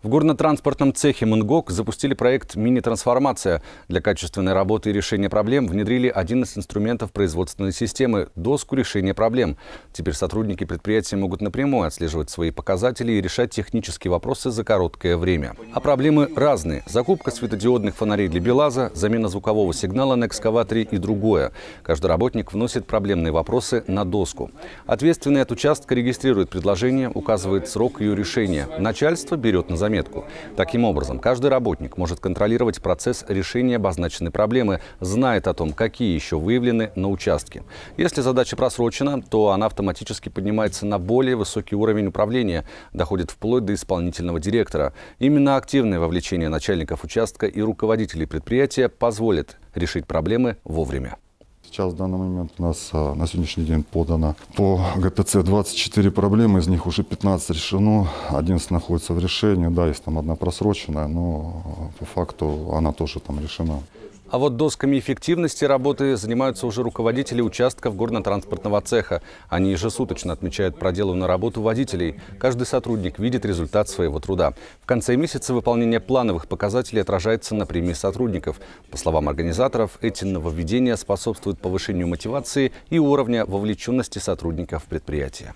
В горно-транспортном цехе МНГОК запустили проект «Мини-трансформация». Для качественной работы и решения проблем внедрили один из инструментов производственной системы – доску решения проблем. Теперь сотрудники предприятия могут напрямую отслеживать свои показатели и решать технические вопросы за короткое время. А проблемы разные. Закупка светодиодных фонарей для БелАЗа, замена звукового сигнала на экскаваторе и другое. Каждый работник вносит проблемные вопросы на доску. Ответственный от участка регистрирует предложение, указывает срок ее решения. Начальство берет на заметку заметку. Таким образом, каждый работник может контролировать процесс решения обозначенной проблемы, знает о том, какие еще выявлены на участке. Если задача просрочена, то она автоматически поднимается на более высокий уровень управления, доходит вплоть до исполнительного директора. Именно активное вовлечение начальников участка и руководителей предприятия позволит решить проблемы вовремя. Сейчас в данный момент у нас а, на сегодняшний день подано по ГТЦ 24 проблемы, из них уже 15 решено, 11 находится в решении, да, есть там одна просроченная, но а, по факту она тоже там решена. А вот досками эффективности работы занимаются уже руководители участков горно-транспортного цеха. Они ежесуточно отмечают проделанную работу водителей. Каждый сотрудник видит результат своего труда. В конце месяца выполнение плановых показателей отражается на премии сотрудников. По словам организаторов, эти нововведения способствуют повышению мотивации и уровня вовлеченности сотрудников предприятия.